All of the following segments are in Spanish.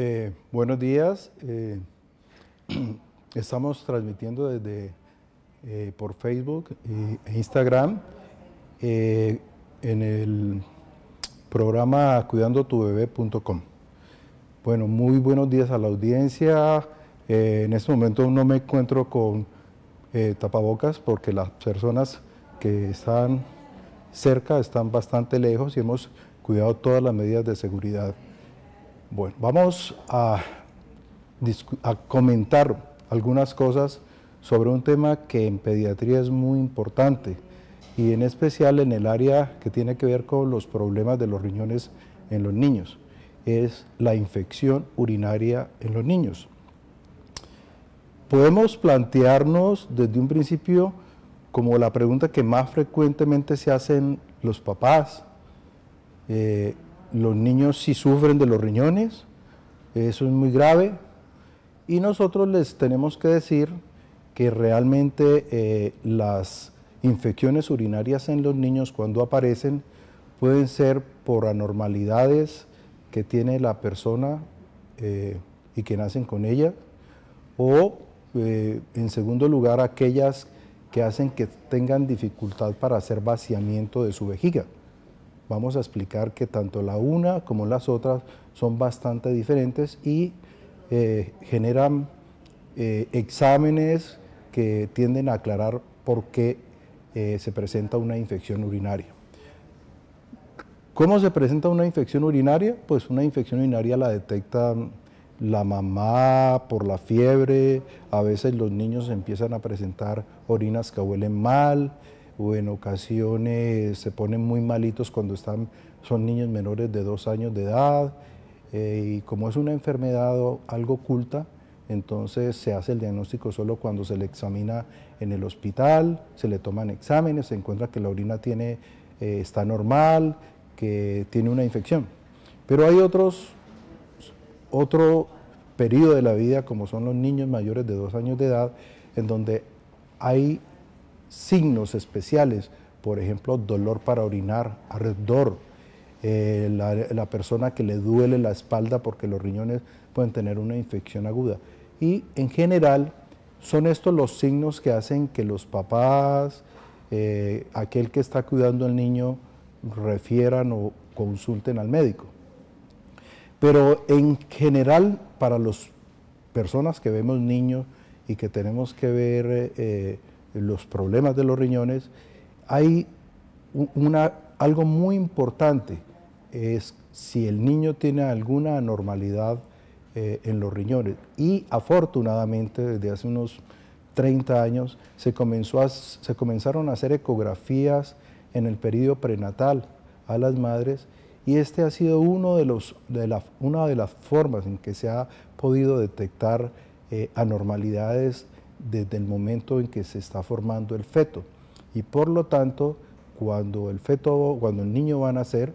Eh, buenos días. Eh, estamos transmitiendo desde eh, por Facebook e Instagram en el programa cuidandotubebé.com. Bueno, muy buenos días a la audiencia. en este momento no me encuentro con tapabocas porque las personas que están cerca están bastante lejos y hemos cuidado todas las medidas de seguridad. Bueno, vamos a, comentar algunas cosas sobre un tema que en pediatría es muy importante y en especial en el área que tiene que ver con los problemas de los riñones en los niños, es la infección urinaria en los niños. Podemos plantearnos desde un principio como la pregunta que más frecuentemente se hacen los papás, eh, los niños sí sufren de los riñones, eso es muy grave, y nosotros les tenemos que decir que realmente eh, las infecciones urinarias en los niños cuando aparecen pueden ser por anormalidades que tiene la persona eh, y que nacen con ella, o eh, en segundo lugar aquellas que hacen que tengan dificultad para hacer vaciamiento de su vejiga vamos a explicar que tanto la una como las otras son bastante diferentes y eh, generan eh, exámenes que tienden a aclarar por qué eh, se presenta una infección urinaria. ¿Cómo se presenta una infección urinaria? Pues una infección urinaria la detecta mm, la mamá por la fiebre, a veces los niños empiezan a presentar orinas que huelen mal, o en ocasiones se ponen muy malitos cuando están, son niños menores de dos años de edad. Eh, y como es una enfermedad algo oculta, entonces se hace el diagnóstico solo cuando se le examina en el hospital, se le toman exámenes, se encuentra que la orina tiene, eh, está normal, que tiene una infección. Pero hay otros, otro periodo de la vida, como son los niños mayores de dos años de edad, en donde hay signos especiales, por ejemplo, dolor para orinar, alrededor eh, la, persona que le duele la espalda porque los riñones pueden tener una infección aguda. Y en general son estos los signos que hacen que los papás, eh, aquel que está cuidando al niño, refieran o consulten al médico. Pero en general para las personas que vemos niños y que tenemos que ver... Eh, los problemas de los riñones, hay una, algo muy importante, es si el niño tiene alguna anormalidad eh, en los riñones. Y afortunadamente desde hace unos 30 años se, comenzó a, se comenzaron a hacer ecografías en el periodo prenatal a las madres y este ha sido uno de los, de una de las formas en que se ha podido detectar eh, anormalidades desde el momento en que se está formando el feto. Y por lo tanto, cuando el feto, cuando el niño va a nacer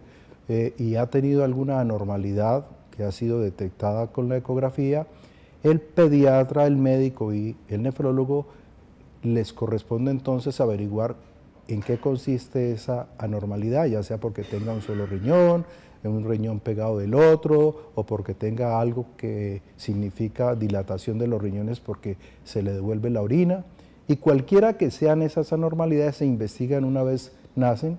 eh, y ha tenido alguna anormalidad que ha sido detectada con la ecografía, el pediatra, el médico y el nefrólogo les corresponde entonces averiguar en qué consiste esa anormalidad, ya sea porque tenga un solo riñón, un riñón pegado del otro o porque tenga algo que significa dilatación de los riñones porque se le devuelve la orina. Y cualquiera que sean esas anormalidades se investigan una vez nacen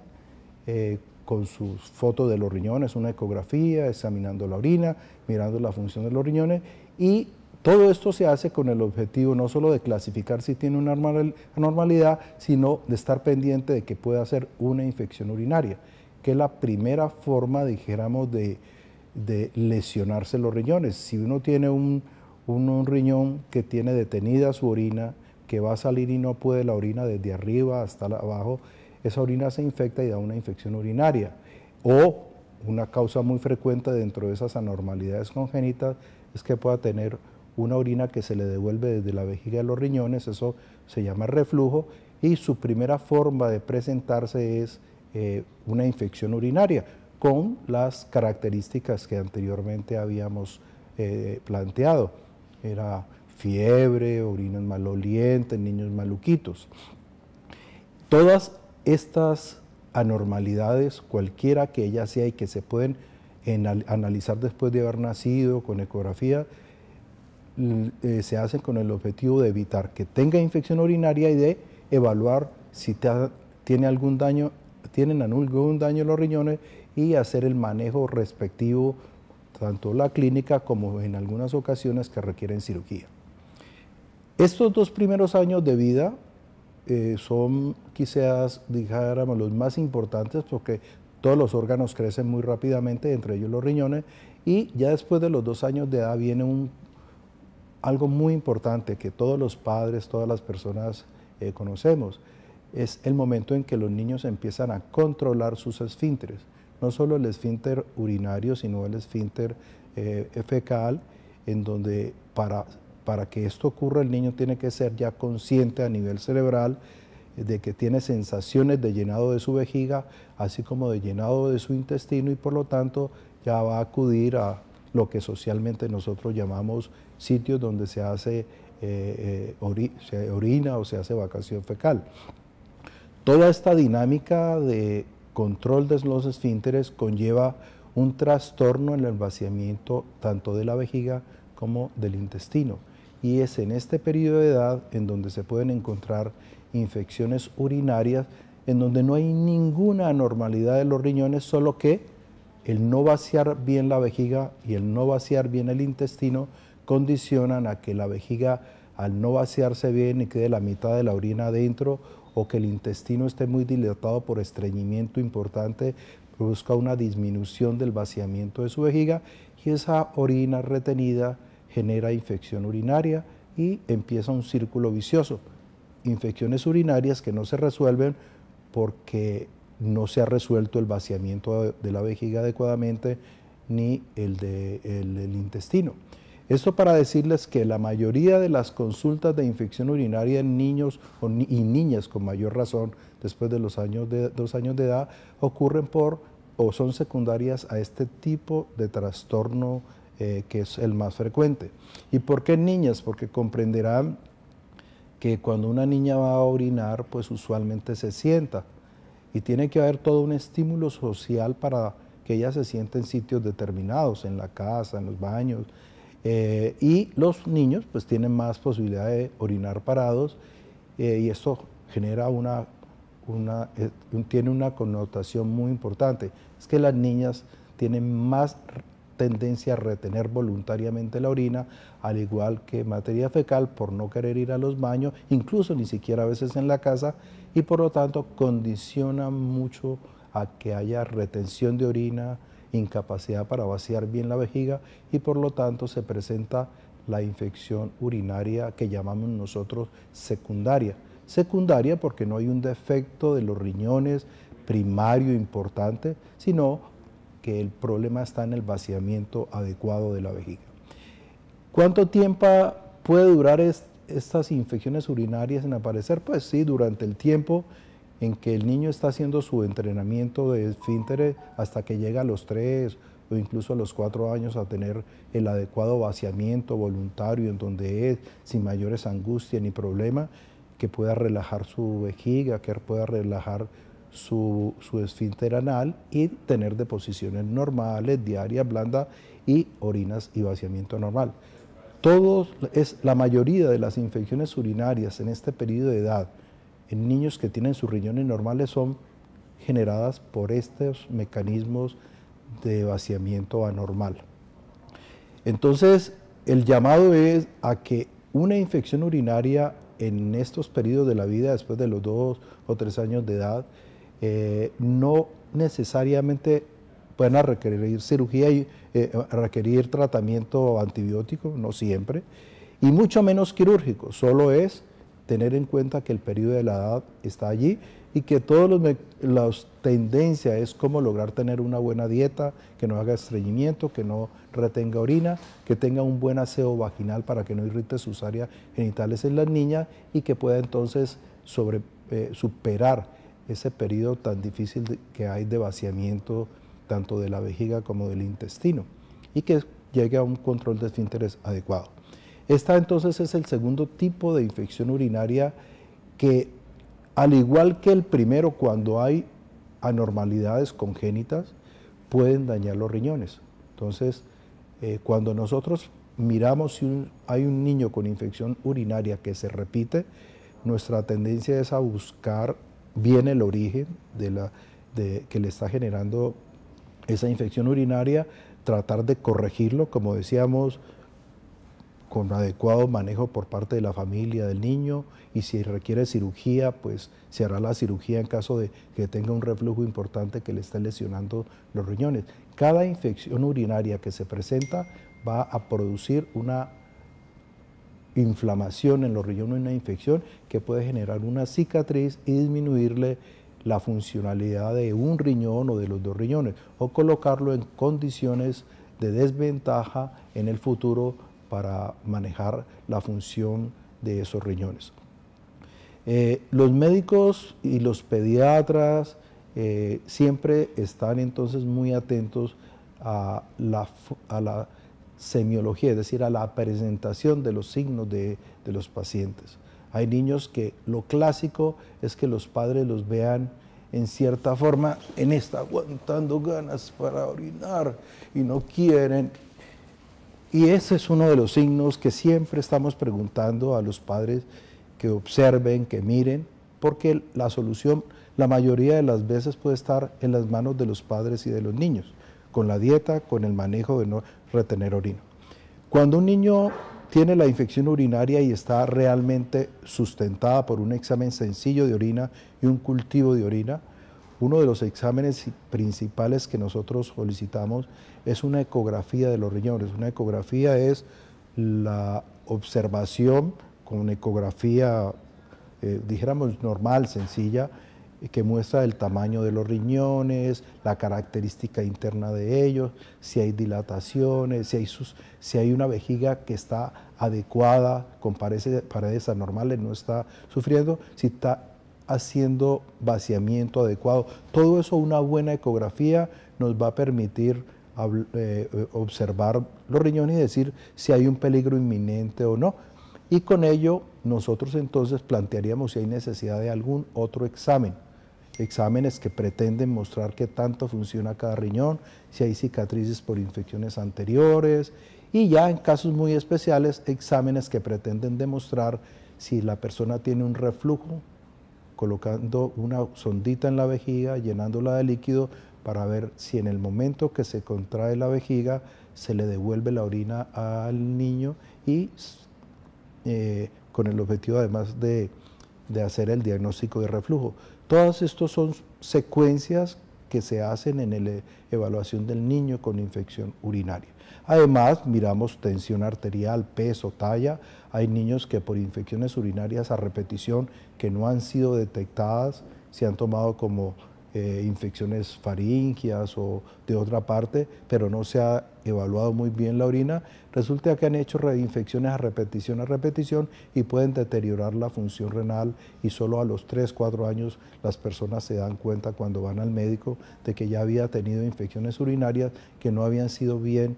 eh, con sus fotos de los riñones, una ecografía, examinando la orina, mirando la función de los riñones y todo esto se hace con el objetivo no solo de clasificar si tiene una anormalidad, sino de estar pendiente de que pueda ser una infección urinaria que es la primera forma, dijéramos, de, lesionarse los riñones. Si uno tiene un, un, riñón que tiene detenida su orina, que va a salir y no puede la orina desde arriba hasta abajo, esa orina se infecta y da una infección urinaria. O una causa muy frecuente dentro de esas anormalidades congénitas es que pueda tener una orina que se le devuelve desde la vejiga de los riñones, eso se llama reflujo, y su primera forma de presentarse es eh, una infección urinaria con las características que anteriormente habíamos eh, planteado. Era fiebre, orinas malolientes, niños maluquitos. Todas estas anormalidades, cualquiera que ellas sea y que se pueden analizar después de haber nacido con ecografía, eh, se hacen con el objetivo de evitar que tenga infección urinaria y de evaluar si tiene algún daño tienen algún daño en los riñones y hacer el manejo respectivo, tanto la clínica como en algunas ocasiones que requieren cirugía. Estos dos primeros años de vida eh, son quizás, los más importantes porque todos los órganos crecen muy rápidamente, entre ellos los riñones, y ya después de los dos años de edad viene algo muy importante que todos los padres, todas las personas eh, conocemos, es el momento en que los niños empiezan a controlar sus esfínteres, no solo el esfínter urinario, sino el esfínter eh, fecal, en donde para, para que esto ocurra el niño tiene que ser ya consciente a nivel cerebral de que tiene sensaciones de llenado de su vejiga, así como de llenado de su intestino y por lo tanto ya va a acudir a lo que socialmente nosotros llamamos sitios donde se hace eh, eh, orina o se hace vacación fecal. Toda esta dinámica de control de los esfínteres conlleva un trastorno en el vaciamiento tanto de la vejiga como del intestino. Y es en este periodo de edad en donde se pueden encontrar infecciones urinarias, en donde no hay ninguna anormalidad de los riñones, solo que el no vaciar bien la vejiga y el no vaciar bien el intestino condicionan a que la vejiga al no vaciarse bien y quede la mitad de la orina adentro o que el intestino esté muy dilatado por estreñimiento importante, produzca una disminución del vaciamiento de su vejiga y esa orina retenida genera infección urinaria y empieza un círculo vicioso. Infecciones urinarias que no se resuelven porque no se ha resuelto el vaciamiento de la vejiga adecuadamente ni el del intestino. Esto para decirles que la mayoría de las consultas de infección urinaria en niños y niñas con mayor razón después de los años de, dos años de edad ocurren por o son secundarias a este tipo de trastorno eh, que es el más frecuente. ¿Y por qué niñas? Porque comprenderán que cuando una niña va a orinar, pues usualmente se sienta y tiene que haber todo un estímulo social para que ella se sienta en sitios determinados, en la casa, en los baños, eh, y los niños pues tienen más posibilidad de orinar parados eh, y esto genera una, eh, tiene una connotación muy importante. Es que las niñas tienen más tendencia a retener voluntariamente la orina, al igual que materia fecal, por no querer ir a los baños, incluso ni siquiera a veces en la casa, y por lo tanto condiciona mucho a que haya retención de orina, incapacidad para vaciar bien la vejiga y por lo tanto se presenta la infección urinaria que llamamos nosotros secundaria. Secundaria porque no hay un defecto de los riñones primario importante, sino que el problema está en el vaciamiento adecuado de la vejiga. ¿Cuánto tiempo puede durar estas infecciones urinarias en aparecer? Pues sí, durante el tiempo en que el niño está haciendo su entrenamiento de esfínteres hasta que llega a los tres o incluso a los cuatro años a tener el adecuado vaciamiento voluntario en donde es, sin mayores angustias ni problemas que pueda relajar su vejiga, que pueda relajar su, esfínter anal y tener deposiciones normales, diarias, blandas y orinas y vaciamiento normal. Todos, es, la mayoría de las infecciones urinarias en este periodo de edad, en niños que tienen sus riñones normales son generadas por estos mecanismos de vaciamiento anormal. Entonces, el llamado es a que una infección urinaria en estos periodos de la vida, después de los dos o tres años de edad, eh, no necesariamente pueden requerir cirugía y eh, requerir tratamiento antibiótico, no siempre, y mucho menos quirúrgico, solo es tener en cuenta que el periodo de la edad está allí y que todas las tendencias es cómo lograr tener una buena dieta, que no haga estreñimiento, que no retenga orina, que tenga un buen aseo vaginal para que no irrite sus áreas genitales en las niñas y que pueda entonces eh, superar ese periodo tan difícil que hay de vaciamiento tanto de la vejiga como del intestino y que llegue a un control de esfínteres adecuado. Esta entonces es el segundo tipo de infección urinaria que, al igual que el primero, cuando hay anormalidades congénitas, pueden dañar los riñones. Entonces, eh, cuando nosotros miramos si hay un niño con infección urinaria que se repite, nuestra tendencia es a buscar bien el origen que le está generando esa infección urinaria, tratar de corregirlo, como decíamos, con adecuado manejo por parte de la familia del niño y si requiere cirugía, pues se hará la cirugía en caso de que tenga un reflujo importante que le esté lesionando los riñones. Cada infección urinaria que se presenta va a producir una inflamación en los riñones, una infección que puede generar una cicatriz y disminuirle la funcionalidad de un riñón o de los dos riñones o colocarlo en condiciones de desventaja en el futuro para manejar la función de esos riñones. Eh, los médicos y los pediatras eh, siempre están entonces muy atentos a la, a semiología, es decir, a la presentación de los signos de, de los pacientes. Hay niños que lo clásico es que los padres los vean en cierta forma en esta, aguantando ganas para orinar y no quieren y ese es uno de los signos que siempre estamos preguntando a los padres que observen, que miren, porque la solución la mayoría de las veces puede estar en las manos de los padres y de los niños, con la dieta, con el manejo de no retener orina. Cuando un niño tiene la infección urinaria y está realmente sustentada por un examen sencillo de orina y un cultivo de orina, uno de los exámenes principales que nosotros solicitamos es una ecografía de los riñones. Una ecografía es la observación con una ecografía, eh, dijéramos, normal, sencilla, que muestra el tamaño de los riñones, la característica interna de ellos, si hay dilataciones, si hay, si hay una vejiga que está adecuada, con paredes anormales, no está sufriendo, si está haciendo vaciamiento adecuado. Todo eso, una buena ecografía nos va a permitir eh, observar los riñones y decir si hay un peligro inminente o no. Y con ello nosotros entonces plantearíamos si hay necesidad de algún otro examen. Exámenes que pretenden mostrar qué tanto funciona cada riñón, si hay cicatrices por infecciones anteriores y ya en casos muy especiales exámenes que pretenden demostrar si la persona tiene un reflujo colocando una sondita en la vejiga, llenándola de líquido para ver si en el momento que se contrae la vejiga se le devuelve la orina al niño y eh, con el objetivo además de, de hacer el diagnóstico de reflujo. Todas estos son secuencias que se hacen en la eh, evaluación del niño con infección urinaria. Además, miramos tensión arterial, peso, talla. Hay niños que por infecciones urinarias a repetición que no han sido detectadas se han tomado como eh, infecciones faringias o de otra parte, pero no se ha evaluado muy bien la orina, resulta que han hecho reinfecciones a repetición a repetición y pueden deteriorar la función renal y solo a los 3, 4 años las personas se dan cuenta cuando van al médico de que ya había tenido infecciones urinarias que no habían sido bien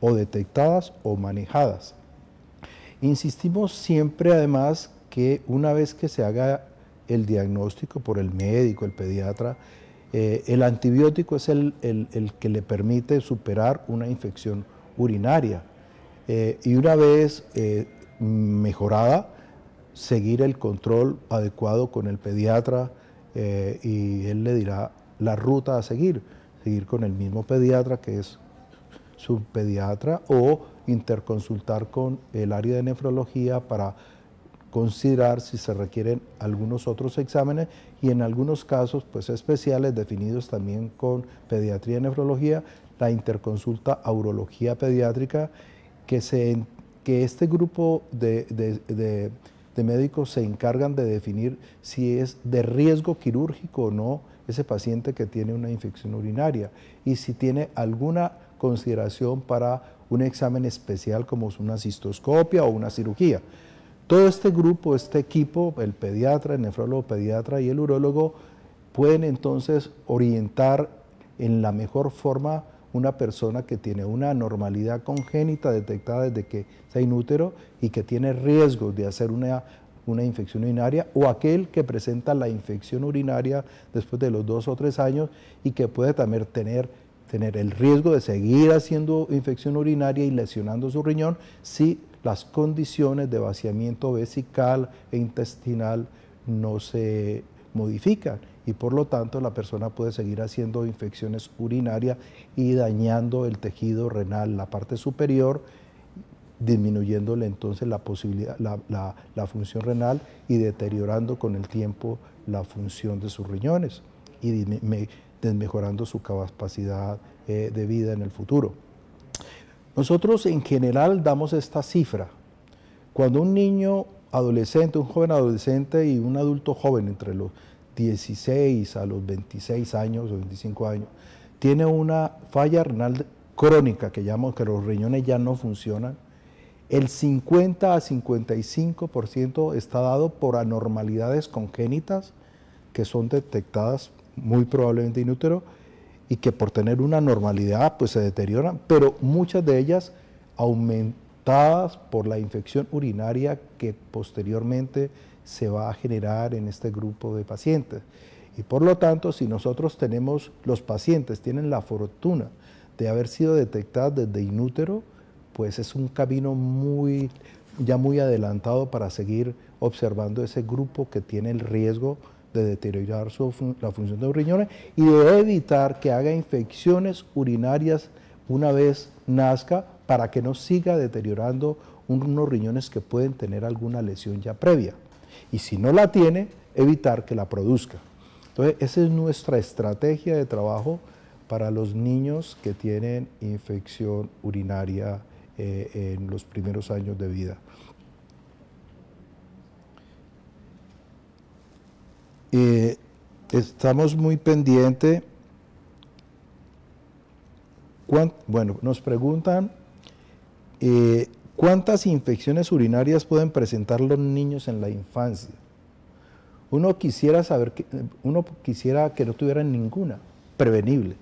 o detectadas o manejadas. Insistimos siempre además que una vez que se haga el diagnóstico por el médico, el pediatra, eh, el antibiótico es el, que le permite superar una infección urinaria eh, y una vez eh, mejorada, seguir el control adecuado con el pediatra y él le dirá la ruta a seguir, seguir con el mismo pediatra que es su pediatra o interconsultar con el área de nefrología para considerar si se requieren algunos otros exámenes y en algunos casos pues especiales definidos también con pediatría y nefrología, la interconsulta urología pediátrica, que, que este grupo de, de médicos se encargan de definir si es de riesgo quirúrgico o no ese paciente que tiene una infección urinaria y si tiene alguna consideración para un examen especial como una cistoscopia o una cirugía. Todo este grupo, este equipo, el pediatra, el nefrólogo pediatra y el urólogo, pueden entonces orientar en la mejor forma una persona que tiene una anormalidad congénita detectada desde que está inútero y que tiene riesgo de hacer una, una infección urinaria o aquel que presenta la infección urinaria después de los dos o tres años y que puede también tener, tener el riesgo de seguir haciendo infección urinaria y lesionando su riñón si las condiciones de vaciamiento vesical e intestinal no se modifican y por lo tanto la persona puede seguir haciendo infecciones urinarias y dañando el tejido renal, la parte superior, disminuyéndole entonces la, posibilidad, la, función renal y deteriorando con el tiempo la función de sus riñones y desmejorando su capacidad eh, de vida en el futuro. Nosotros en general damos esta cifra. Cuando un niño adolescente, un joven adolescente y un adulto joven entre los 16 a los 26 años o 25 años, tiene una falla renal crónica que llamamos que los riñones ya no funcionan, el 50 a 55% está dado por anormalidades congénitas que son detectadas muy probablemente inútero y que por tener una normalidad pues se deterioran, pero muchas de ellas aumentadas por la infección urinaria que posteriormente se va a generar en este grupo de pacientes. Y por lo tanto, si nosotros tenemos, los pacientes tienen la fortuna de haber sido detectados desde inútero, pues es un camino muy, ya muy adelantado para seguir observando ese grupo que tiene el riesgo de deteriorar la función de los riñones y de evitar que haga infecciones urinarias una vez nazca para que no siga deteriorando unos riñones que pueden tener alguna lesión ya previa. Y si no la tiene, evitar que la produzca. Entonces, esa es nuestra estrategia de trabajo para los niños que tienen infección urinaria eh, en los primeros años de vida. Eh, estamos muy pendientes. Bueno, nos preguntan eh, cuántas infecciones urinarias pueden presentar los niños en la infancia. Uno quisiera saber que uno quisiera que no tuvieran ninguna, prevenible.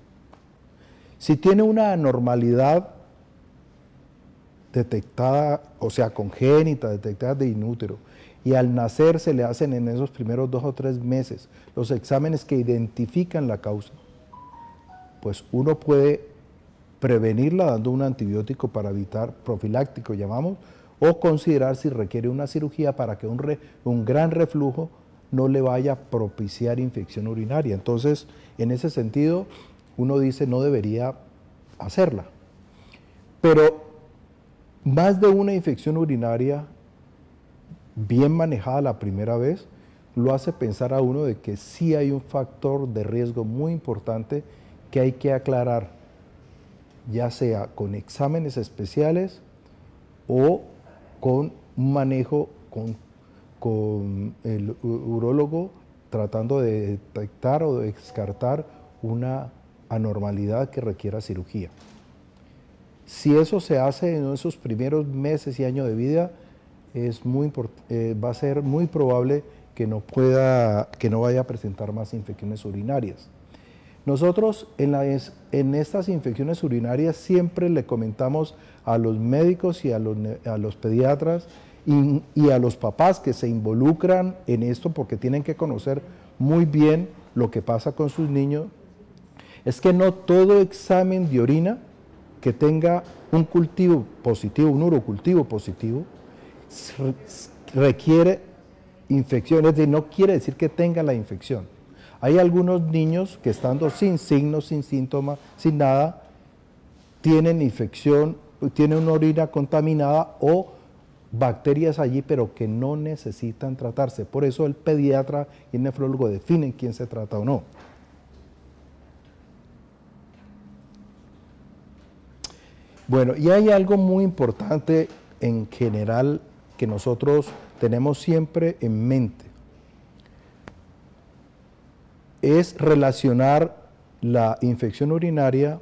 Si tiene una anormalidad detectada, o sea, congénita, detectada de inútero, y al nacer se le hacen en esos primeros dos o tres meses los exámenes que identifican la causa, pues uno puede prevenirla dando un antibiótico para evitar profiláctico, llamamos, o considerar si requiere una cirugía para que un, gran reflujo no le vaya a propiciar infección urinaria. Entonces, en ese sentido, uno dice no debería hacerla. Pero más de una infección urinaria bien manejada la primera vez, lo hace pensar a uno de que sí hay un factor de riesgo muy importante que hay que aclarar, ya sea con exámenes especiales o con un manejo con, con el urólogo tratando de detectar o descartar una anormalidad que requiera cirugía. Si eso se hace en esos primeros meses y años de vida, eh, va a ser muy probable que no, pueda, que no vaya a presentar más infecciones urinarias. Nosotros en, estas infecciones urinarias siempre le comentamos a los médicos y a los, pediatras y, y, a los papás que se involucran en esto porque tienen que conocer muy bien lo que pasa con sus niños, es que no todo examen de orina que tenga un cultivo positivo, un urocultivo positivo, requiere infección, es decir, no quiere decir que tenga la infección. Hay algunos niños que estando sin signos, sin síntomas, sin nada, tienen infección, tienen una orina contaminada o bacterias allí, pero que no necesitan tratarse. Por eso el pediatra y el nefrólogo definen quién se trata o no. Bueno, y hay algo muy importante en general que nosotros tenemos siempre en mente es relacionar la infección urinaria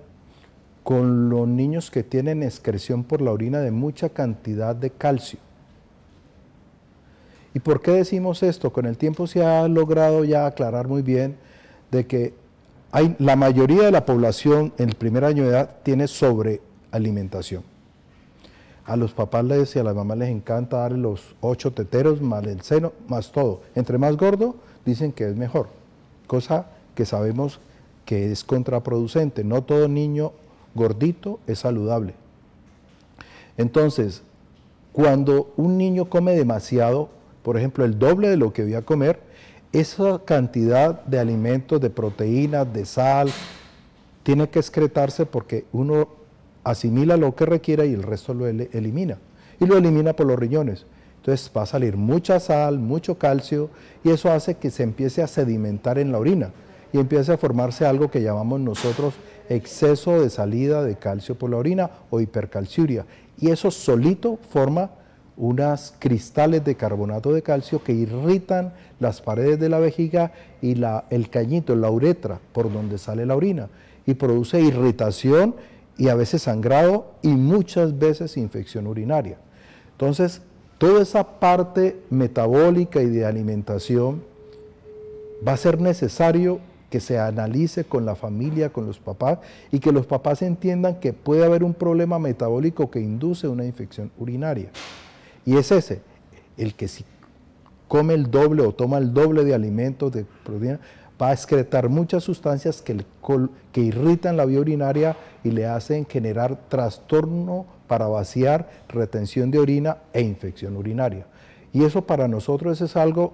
con los niños que tienen excreción por la orina de mucha cantidad de calcio. ¿Y por qué decimos esto? Con el tiempo se ha logrado ya aclarar muy bien de que hay, la mayoría de la población en el primer año de edad tiene sobrealimentación. A los papás les y a las mamás les encanta darle los ocho teteros, más el seno, más todo. Entre más gordo, dicen que es mejor, cosa que sabemos que es contraproducente. No todo niño gordito es saludable. Entonces, cuando un niño come demasiado, por ejemplo, el doble de lo que voy a comer, esa cantidad de alimentos, de proteínas, de sal, tiene que excretarse porque uno asimila lo que requiera y el resto lo elimina. Y lo elimina por los riñones. Entonces va a salir mucha sal, mucho calcio y eso hace que se empiece a sedimentar en la orina y empiece a formarse algo que llamamos nosotros exceso de salida de calcio por la orina o hipercalciuria. Y eso solito forma unas cristales de carbonato de calcio que irritan las paredes de la vejiga y la, el cañito, la uretra, por donde sale la orina, y produce irritación y a veces sangrado y muchas veces infección urinaria. Entonces, toda esa parte metabólica y de alimentación va a ser necesario que se analice con la familia, con los papás, y que los papás entiendan que puede haber un problema metabólico que induce una infección urinaria. Y es ese, el que si come el doble o toma el doble de alimentos, de proteínas, va a excretar muchas sustancias que, que irritan la vía urinaria y le hacen generar trastorno para vaciar, retención de orina e infección urinaria. Y eso para nosotros es algo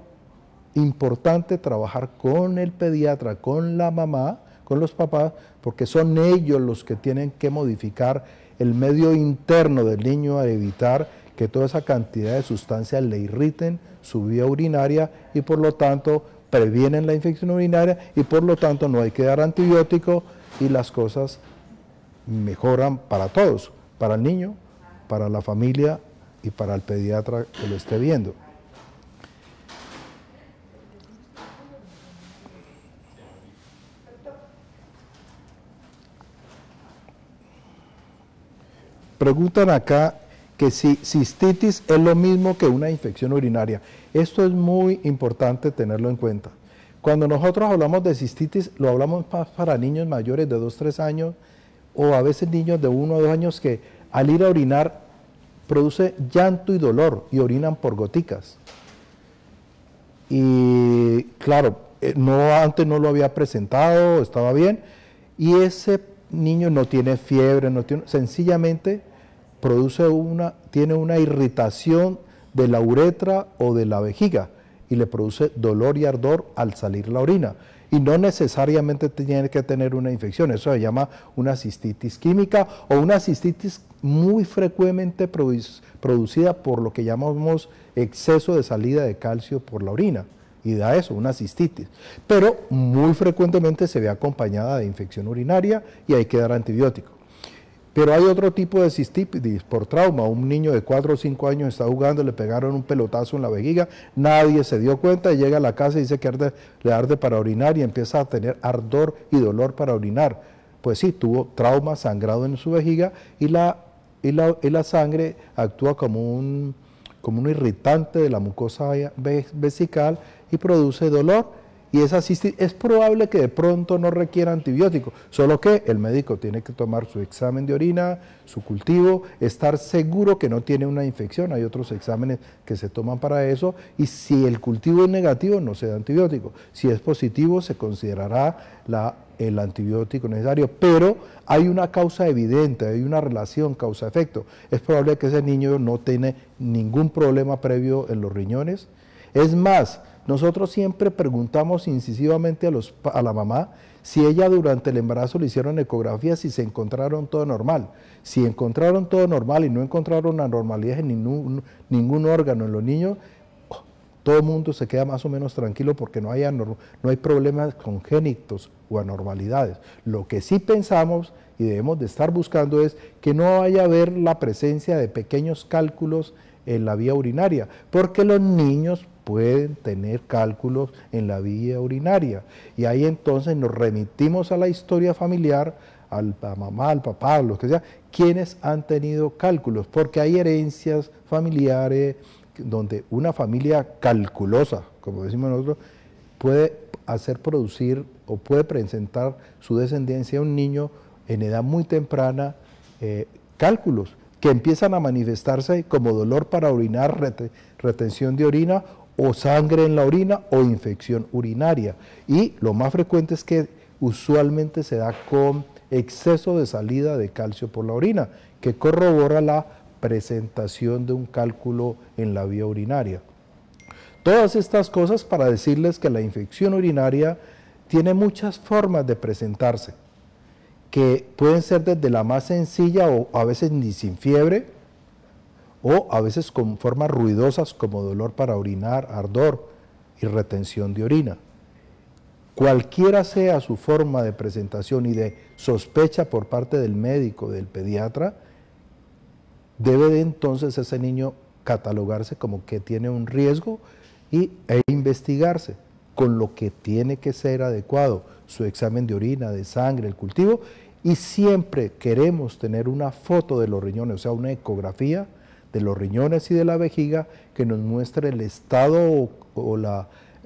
importante trabajar con el pediatra, con la mamá, con los papás, porque son ellos los que tienen que modificar el medio interno del niño a evitar que toda esa cantidad de sustancias le irriten su vía urinaria y por lo tanto previenen la infección urinaria y por lo tanto no hay que dar antibiótico y las cosas mejoran para todos, para el niño, para la familia y para el pediatra que lo esté viendo. Preguntan acá que si cistitis es lo mismo que una infección urinaria. Esto es muy importante tenerlo en cuenta. Cuando nosotros hablamos de cistitis, lo hablamos para niños mayores de 2, 3 años o a veces niños de 1 o 2 años que al ir a orinar produce llanto y dolor y orinan por goticas. Y claro, eh, no, antes no lo había presentado, estaba bien, y ese niño no tiene fiebre, no tiene, sencillamente produce una, tiene una irritación de la uretra o de la vejiga y le produce dolor y ardor al salir la orina. Y no necesariamente tiene que tener una infección, eso se llama una cistitis química o una cistitis muy frecuentemente producida por lo que llamamos exceso de salida de calcio por la orina. Y da eso, una cistitis. Pero muy frecuentemente se ve acompañada de infección urinaria y hay que dar antibiótico. Pero hay otro tipo de cistitis por trauma. Un niño de 4 o 5 años está jugando, le pegaron un pelotazo en la vejiga, nadie se dio cuenta, y llega a la casa y dice que le arde para orinar y empieza a tener ardor y dolor para orinar. Pues sí, tuvo trauma, sangrado en su vejiga y la, la sangre actúa como un, como un irritante de la mucosa vesical y produce dolor y es probable que de pronto no requiera antibiótico, solo que el médico tiene que tomar su examen de orina, su cultivo, estar seguro que no tiene una infección, hay otros exámenes que se toman para eso y si el cultivo es negativo no se da antibiótico, si es positivo se considerará el antibiótico necesario, pero hay una causa evidente, hay una relación causa-efecto, es probable que ese niño no tiene ningún problema previo en los riñones, es más, nosotros siempre preguntamos incisivamente a, los, a la mamá si ella durante el embarazo le hicieron ecografías y se encontraron todo normal. Si encontraron todo normal y no encontraron anormalidades en ningún, órgano en los niños, todo el mundo se queda más o menos tranquilo porque no hay, no hay problemas congénitos o anormalidades. Lo que sí pensamos y debemos de estar buscando es que no vaya a haber la presencia de pequeños cálculos en la vía urinaria, porque los niños pueden tener cálculos en la vía urinaria. Y ahí entonces nos remitimos a la historia familiar, al, a mamá, al papá, a los que sea, quienes han tenido cálculos, porque hay herencias familiares donde una familia calculosa, como decimos nosotros, puede hacer producir o puede presentar su descendencia a un niño en edad muy temprana eh, cálculos que empiezan a manifestarse como dolor para orinar, retención de orina o sangre en la orina o infección urinaria. Y lo más frecuente es que usualmente se da con exceso de salida de calcio por la orina, que corrobora la presentación de un cálculo en la vía urinaria. Todas estas cosas para decirles que la infección urinaria tiene muchas formas de presentarse, que pueden ser desde la más sencilla o a veces ni sin fiebre, o a veces con formas ruidosas como dolor para orinar, ardor y retención de orina. Cualquiera sea su forma de presentación y de sospecha por parte del médico, del pediatra, debe de entonces ese niño catalogarse como que tiene un riesgo y, e investigarse con lo que tiene que ser adecuado, su examen de orina, de sangre, el cultivo, y siempre queremos tener una foto de los riñones, o sea, una ecografía, de los riñones y de la vejiga que nos muestre el estado o,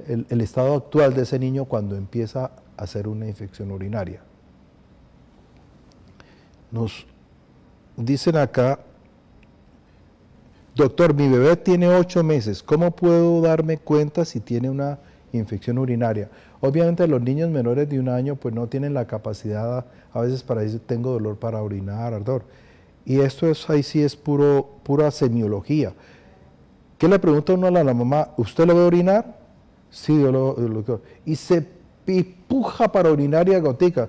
el, estado actual de ese niño cuando empieza a hacer una infección urinaria. Nos dicen acá, doctor, mi bebé tiene ocho meses, ¿cómo puedo darme cuenta si tiene una infección urinaria? Obviamente los niños menores de un año pues no tienen la capacidad a veces para decir tengo dolor para orinar, ardor y esto es, ahí sí es puro, pura semiología. ¿Qué le pregunta uno a la, mamá? ¿Usted lo ve orinar? Sí, yo lo, veo. Y se pipuja para orinar y agotica.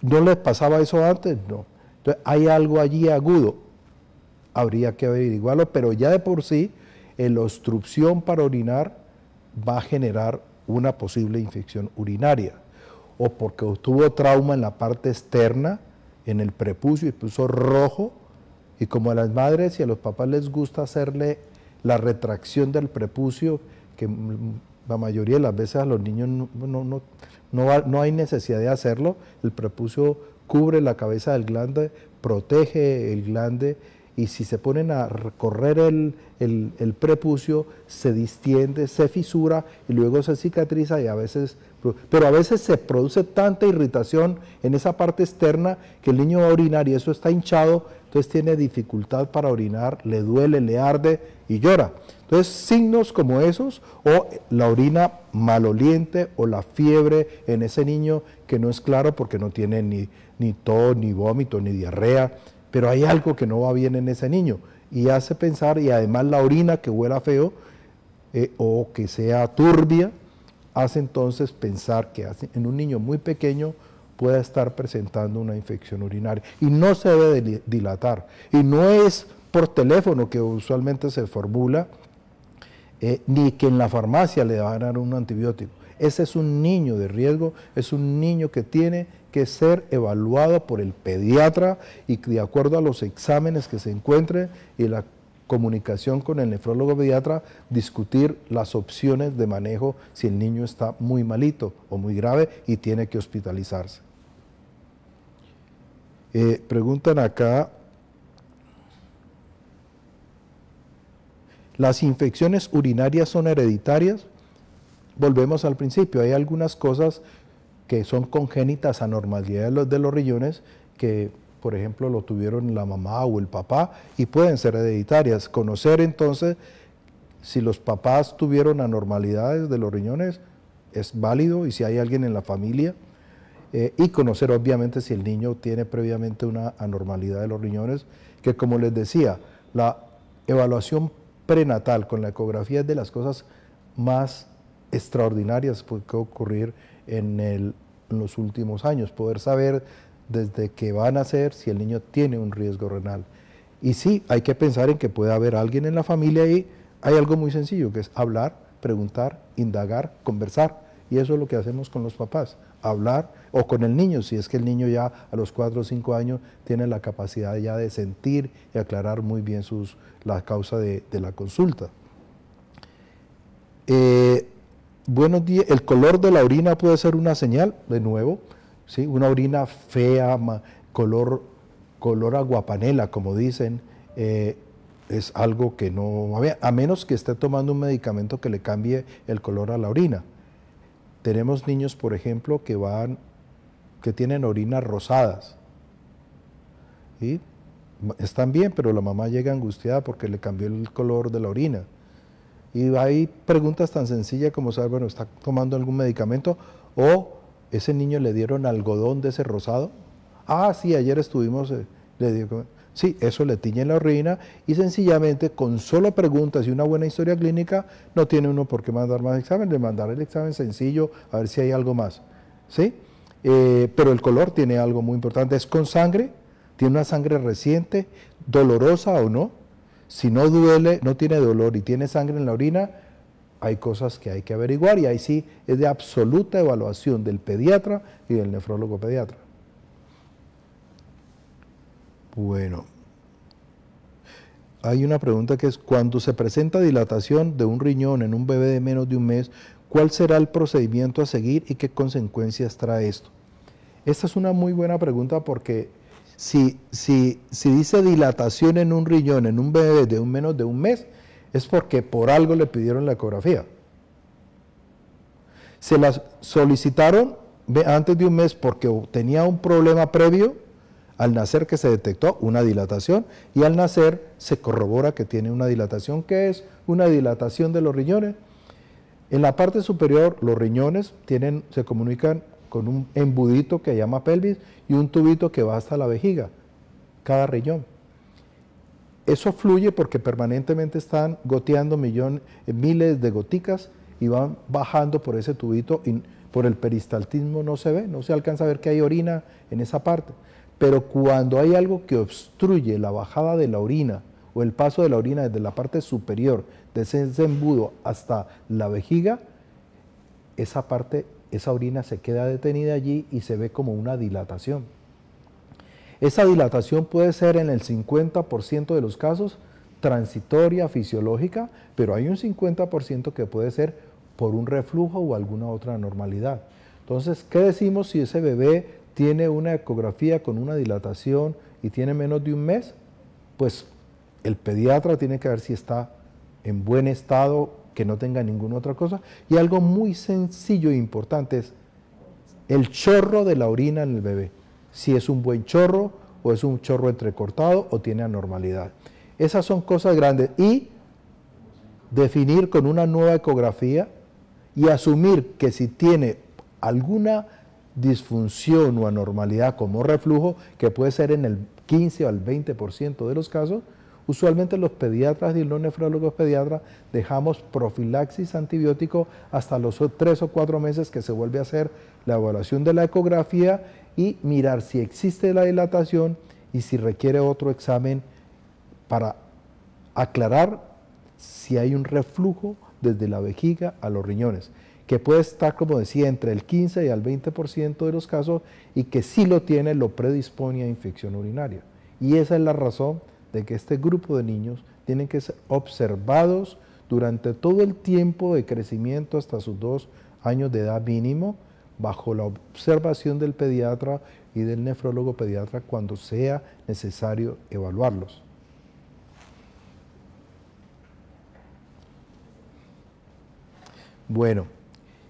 ¿No les pasaba eso antes? No. Entonces, hay algo allí agudo. Habría que averiguarlo, pero ya de por sí, la obstrucción para orinar va a generar una posible infección urinaria. O porque tuvo trauma en la parte externa, en el prepucio y puso rojo. Y como a las madres y a los papás les gusta hacerle la retracción del prepucio, que la mayoría de las veces a los niños no, no, no, no, hay necesidad de hacerlo, el prepucio cubre la cabeza del glande, protege el glande y si se ponen a recorrer el, el, prepucio, se distiende, se fisura y luego se cicatriza y a veces pero a veces se produce tanta irritación en esa parte externa que el niño va a orinar y eso está hinchado, entonces tiene dificultad para orinar, le duele, le arde y llora. Entonces, signos como esos, o la orina maloliente o la fiebre en ese niño que no es claro porque no tiene ni, ni tos, ni vómito, ni diarrea, pero hay algo que no va bien en ese niño y hace pensar, y además la orina que huela feo eh, o que sea turbia, hace entonces pensar que en un niño muy pequeño pueda estar presentando una infección urinaria. Y no se debe dilatar. Y no es por teléfono que usualmente se formula, eh, ni que en la farmacia le van a dar un antibiótico. Ese es un niño de riesgo, es un niño que tiene que ser evaluado por el pediatra y de acuerdo a los exámenes que se encuentren y la comunicación con el nefrólogo pediatra, discutir las opciones de manejo si el niño está muy malito o muy grave y tiene que hospitalizarse. Eh, preguntan acá, ¿las infecciones urinarias son hereditarias? Volvemos al principio, hay algunas cosas que son congénitas, anormalidades de de los riñones que por ejemplo, lo tuvieron la mamá o el papá y pueden ser hereditarias. Conocer entonces si los papás tuvieron anormalidades de los riñones es válido y si hay alguien en la familia. Eh, y conocer obviamente si el niño tiene previamente una anormalidad de los riñones, que como les decía, la evaluación prenatal con la ecografía es de las cosas más extraordinarias que puede ocurrir en los últimos años, poder saber desde que va a nacer si el niño tiene un riesgo renal. Y sí, hay que pensar en que puede haber alguien en la familia y hay algo muy sencillo, que es hablar, preguntar, indagar, conversar. Y eso es lo que hacemos con los papás, hablar o con el niño, si es que el niño ya a los 4 o 5 años tiene la capacidad ya de sentir y aclarar muy bien sus, la causa de, la consulta. Eh, buenos días, el color de la orina puede ser una señal, de nuevo, una orina fea, color, color aguapanela, como dicen, eh, es algo que no, a menos que esté tomando un medicamento que le cambie el color a la orina. Tenemos niños, por ejemplo, que van, que tienen orinas rosadas. Y Están bien, pero la mamá llega angustiada porque le cambió el color de la orina. Y hay preguntas tan sencillas como saber, bueno, ¿está tomando algún medicamento? O ese niño le dieron algodón de ese rosado. Ah, sí, ayer estuvimos, eh, le digo, sí, eso le tiñe la orina y sencillamente con solo preguntas y una buena historia clínica no tiene uno por qué mandar más examen, le mandaré el examen sencillo a ver si hay algo más. ¿sí? Eh, pero el color tiene algo muy importante, es con sangre, tiene una sangre reciente, dolorosa o no. Si no duele, no tiene dolor y tiene sangre en la orina, hay cosas que hay que averiguar y ahí sí es de absoluta evaluación del pediatra y del nefrólogo pediatra. Bueno, hay una pregunta que es, cuando se presenta dilatación de un riñón en un bebé de menos de un mes, ¿cuál será el procedimiento a seguir y qué consecuencias trae esto? Esta es una muy buena pregunta porque si, si dice dilatación en un riñón en un bebé de un menos de un mes, es porque por algo le pidieron la ecografía. Se la solicitaron antes de un mes porque tenía un problema previo al nacer que se detectó una dilatación y al nacer se corrobora que tiene una dilatación. que es una dilatación de los riñones? En la parte superior los riñones tienen, se comunican con un embudito que llama pelvis y un tubito que va hasta la vejiga, cada riñón. Eso fluye porque permanentemente están goteando millón, eh, miles de goticas y van bajando por ese tubito y por el peristaltismo no se ve, no se alcanza a ver que hay orina en esa parte. Pero cuando hay algo que obstruye la bajada de la orina o el paso de la orina desde la parte superior, de ese embudo hasta la vejiga, esa parte, esa orina se queda detenida allí y se ve como una dilatación. Esa dilatación puede ser en el 50% de los casos transitoria, fisiológica, pero hay un 50% que puede ser por un reflujo o alguna otra anormalidad. Entonces, ¿qué decimos si ese bebé tiene una ecografía con una dilatación y tiene menos de un mes? Pues el pediatra tiene que ver si está en buen estado, que no tenga ninguna otra cosa. Y algo muy sencillo e importante es el chorro de la orina en el bebé si es un buen chorro o es un chorro entrecortado o tiene anormalidad. Esas son cosas grandes. Y definir con una nueva ecografía y asumir que si tiene alguna disfunción o anormalidad como reflujo, que puede ser en el 15 o el 20% de los casos, usualmente los pediatras y los nefrólogos pediatras dejamos profilaxis antibiótico hasta los 3 o 4 meses que se vuelve a hacer la evaluación de la ecografía y mirar si existe la dilatación y si requiere otro examen para aclarar si hay un reflujo desde la vejiga a los riñones, que puede estar, como decía, entre el 15 y el 20% de los casos y que si lo tiene lo predispone a infección urinaria. Y esa es la razón de que este grupo de niños tienen que ser observados durante todo el tiempo de crecimiento hasta sus dos años de edad mínimo bajo la observación del pediatra y del nefrólogo pediatra cuando sea necesario evaluarlos. Bueno,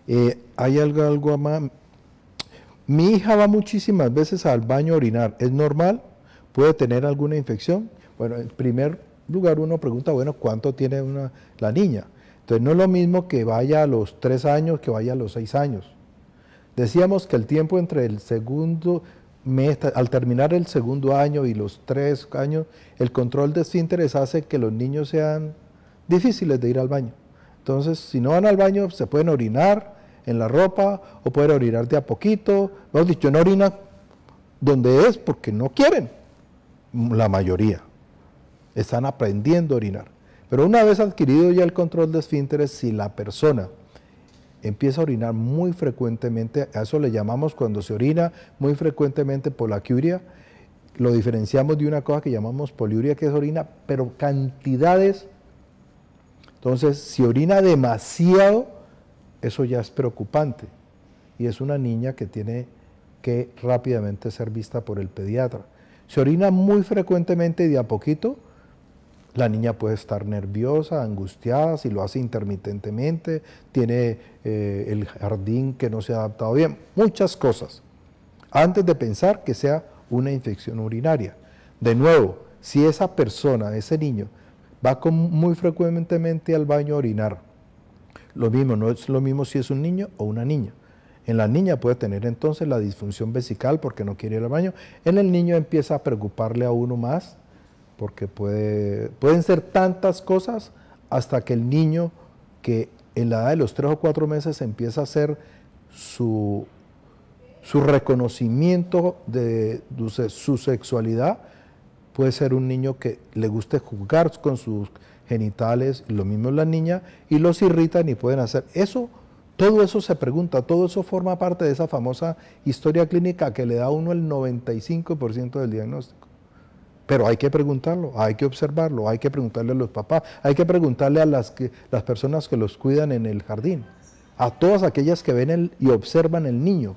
eh, hay algo, algo más. Mi hija va muchísimas veces al baño a orinar. ¿Es normal? ¿Puede tener alguna infección? Bueno, en primer lugar uno pregunta, bueno, ¿cuánto tiene la niña? Entonces no es lo mismo que vaya a los tres años que vaya a los seis años. Decíamos que el tiempo entre el segundo al terminar el segundo año y los tres años, el control de esfínteres hace que los niños sean difíciles de ir al baño. Entonces, si no van al baño, se pueden orinar en la ropa o pueden orinar de a poquito. Hemos dicho, no orina donde es porque no quieren. La mayoría están aprendiendo a orinar. Pero una vez adquirido ya el control de esfínteres, si la persona empieza a orinar muy frecuentemente, a eso le llamamos cuando se orina muy frecuentemente polaquiuria, lo diferenciamos de una cosa que llamamos poliuria, que es orina, pero cantidades. Entonces, si orina demasiado, eso ya es preocupante. Y es una niña que tiene que rápidamente ser vista por el pediatra. Se orina muy frecuentemente y de a poquito, la niña puede estar nerviosa, angustiada, si lo hace intermitentemente, tiene eh, el jardín que no se ha adaptado bien, muchas cosas, antes de pensar que sea una infección urinaria. De nuevo, si esa persona, ese niño, va muy frecuentemente al baño a orinar, lo mismo, no es lo mismo si es un niño o una niña. En la niña puede tener entonces la disfunción vesical porque no quiere ir al baño. En el niño empieza a preocuparle a uno más porque puede, pueden ser tantas cosas hasta que el niño que en la edad de los tres o cuatro meses empieza a hacer su, su reconocimiento de, su sexualidad, puede ser un niño que le guste jugar con sus genitales, lo mismo la niña, y los irritan y pueden hacer eso. Todo eso se pregunta, todo eso forma parte de esa famosa historia clínica que le da a uno el 95% del diagnóstico. Pero hay que preguntarlo, hay que observarlo, hay que preguntarle a los papás, hay que preguntarle a las, las personas que los cuidan en el jardín, a todas aquellas que ven y observan el niño.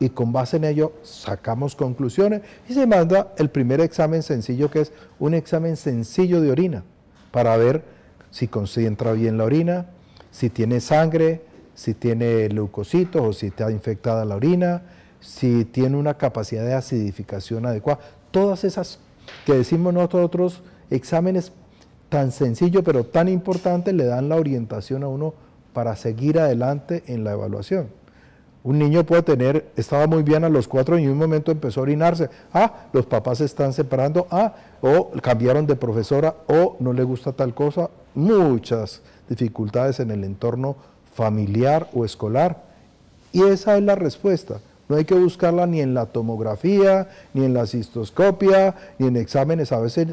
Y con base en ello sacamos conclusiones y se manda el primer examen sencillo que es un examen sencillo de orina para ver si concentra bien la orina, si tiene sangre, si tiene leucocitos o si está infectada la orina, si tiene una capacidad de acidificación adecuada. Todas esas que decimos nosotros, exámenes tan sencillos pero tan importantes le dan la orientación a uno para seguir adelante en la evaluación. Un niño puede tener, estaba muy bien a los cuatro y en un momento empezó a orinarse. Ah, los papás se están separando. Ah, o cambiaron de profesora. O no le gusta tal cosa. Muchas dificultades en el entorno familiar o escolar. Y esa es la respuesta. No hay que buscarla ni en la tomografía, ni en la cistoscopia, ni en exámenes a veces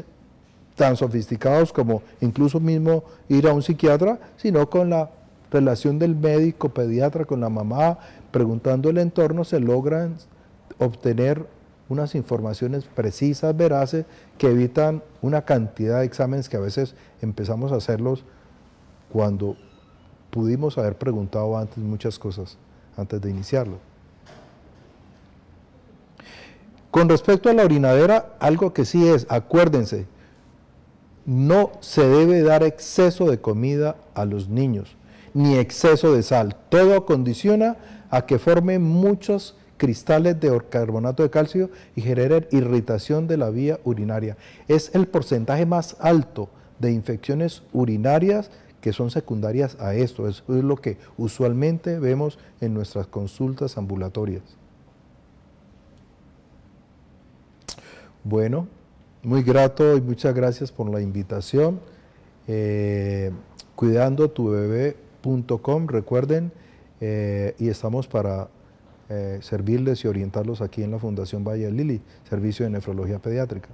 tan sofisticados como incluso mismo ir a un psiquiatra, sino con la relación del médico pediatra con la mamá, preguntando el entorno, se logran obtener unas informaciones precisas, veraces, que evitan una cantidad de exámenes que a veces empezamos a hacerlos cuando pudimos haber preguntado antes muchas cosas, antes de iniciarlo. Con respecto a la orinadera, algo que sí es, acuérdense, no se debe dar exceso de comida a los niños, ni exceso de sal. Todo condiciona a que formen muchos cristales de carbonato de calcio y generen irritación de la vía urinaria. Es el porcentaje más alto de infecciones urinarias que son secundarias a esto. Eso es lo que usualmente vemos en nuestras consultas ambulatorias. Bueno, muy grato y muchas gracias por la invitación. Eh, recuerden, eh, y estamos para eh, servirles y orientarlos aquí en la Fundación Valle Lili, Servicio de Nefrología Pediátrica.